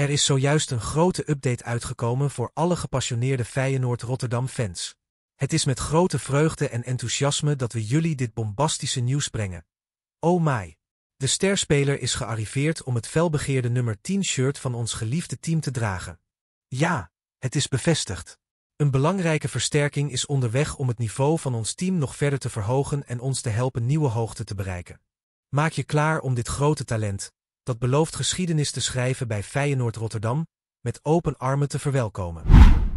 Er is zojuist een grote update uitgekomen voor alle gepassioneerde Feyenoord Rotterdam-fans. Het is met grote vreugde en enthousiasme dat we jullie dit bombastische nieuws brengen. Oh my! De sterspeler is gearriveerd om het felbegeerde nummer 10 shirt van ons geliefde team te dragen. Ja, het is bevestigd. Een belangrijke versterking is onderweg om het niveau van ons team nog verder te verhogen en ons te helpen nieuwe hoogte te bereiken. Maak je klaar om dit grote talent, dat belooft geschiedenis te schrijven bij Feyenoord Rotterdam, met open armen te verwelkomen.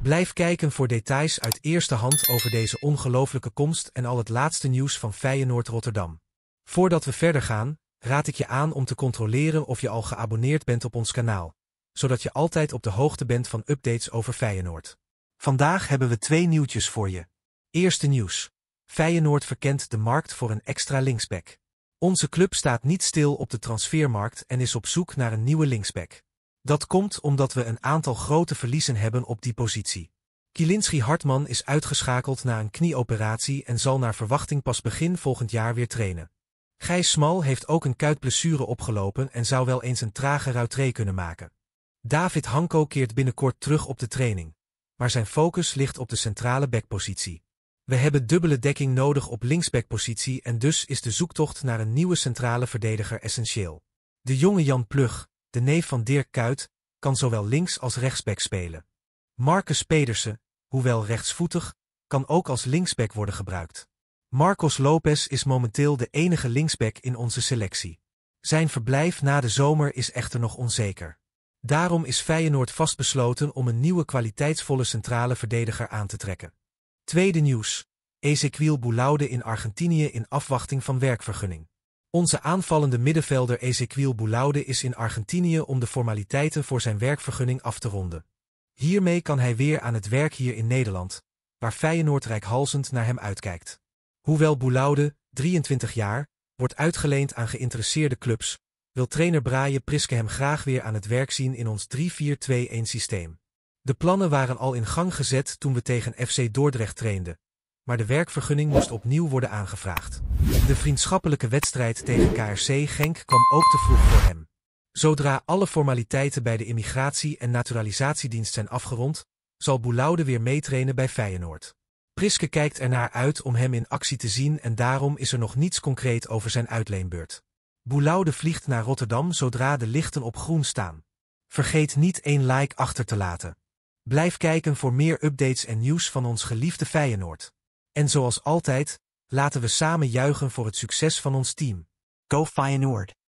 Blijf kijken voor details uit eerste hand over deze ongelooflijke komst en al het laatste nieuws van Feyenoord Rotterdam. Voordat we verder gaan, raad ik je aan om te controleren of je al geabonneerd bent op ons kanaal, zodat je altijd op de hoogte bent van updates over Feyenoord. Vandaag hebben we twee nieuwtjes voor je. Eerste nieuws. Feyenoord verkent de markt voor een extra linksback. Onze club staat niet stil op de transfermarkt en is op zoek naar een nieuwe linksback. Dat komt omdat we een aantal grote verliezen hebben op die positie. Kilinski Hartman is uitgeschakeld na een knieoperatie en zal naar verwachting pas begin volgend jaar weer trainen. Gijs Smal heeft ook een kuitblessure opgelopen en zou wel eens een trage ruitree kunnen maken. David Hanko keert binnenkort terug op de training, maar zijn focus ligt op de centrale backpositie. We hebben dubbele dekking nodig op linksbackpositie en dus is de zoektocht naar een nieuwe centrale verdediger essentieel. De jonge Jan Plug, de neef van Dirk Kuyt, kan zowel links als rechtsback spelen. Marcus Pedersen, hoewel rechtsvoetig, kan ook als linksback worden gebruikt. Marcos Lopez is momenteel de enige linksback in onze selectie. Zijn verblijf na de zomer is echter nog onzeker. Daarom is Feyenoord vastbesloten om een nieuwe kwaliteitsvolle centrale verdediger aan te trekken. Tweede nieuws. Ezequiel Boulaude in Argentinië in afwachting van werkvergunning. Onze aanvallende middenvelder Ezequiel Boulaude is in Argentinië om de formaliteiten voor zijn werkvergunning af te ronden. Hiermee kan hij weer aan het werk hier in Nederland, waar Feyenoord halzend naar hem uitkijkt. Hoewel Boulaude, 23 jaar, wordt uitgeleend aan geïnteresseerde clubs, wil trainer Braaien Priske hem graag weer aan het werk zien in ons 3-4-2-1 systeem. De plannen waren al in gang gezet toen we tegen FC Dordrecht trainden, maar de werkvergunning moest opnieuw worden aangevraagd. De vriendschappelijke wedstrijd tegen KRC Genk kwam ook te vroeg voor hem. Zodra alle formaliteiten bij de immigratie- en naturalisatiedienst zijn afgerond, zal Boulaude weer meetrainen bij Feyenoord. Priske kijkt ernaar uit om hem in actie te zien en daarom is er nog niets concreet over zijn uitleenbeurt. Boulaude vliegt naar Rotterdam zodra de lichten op groen staan. Vergeet niet één like achter te laten. Blijf kijken voor meer updates en nieuws van ons geliefde Feyenoord. En zoals altijd, laten we samen juichen voor het succes van ons team. Go Feyenoord!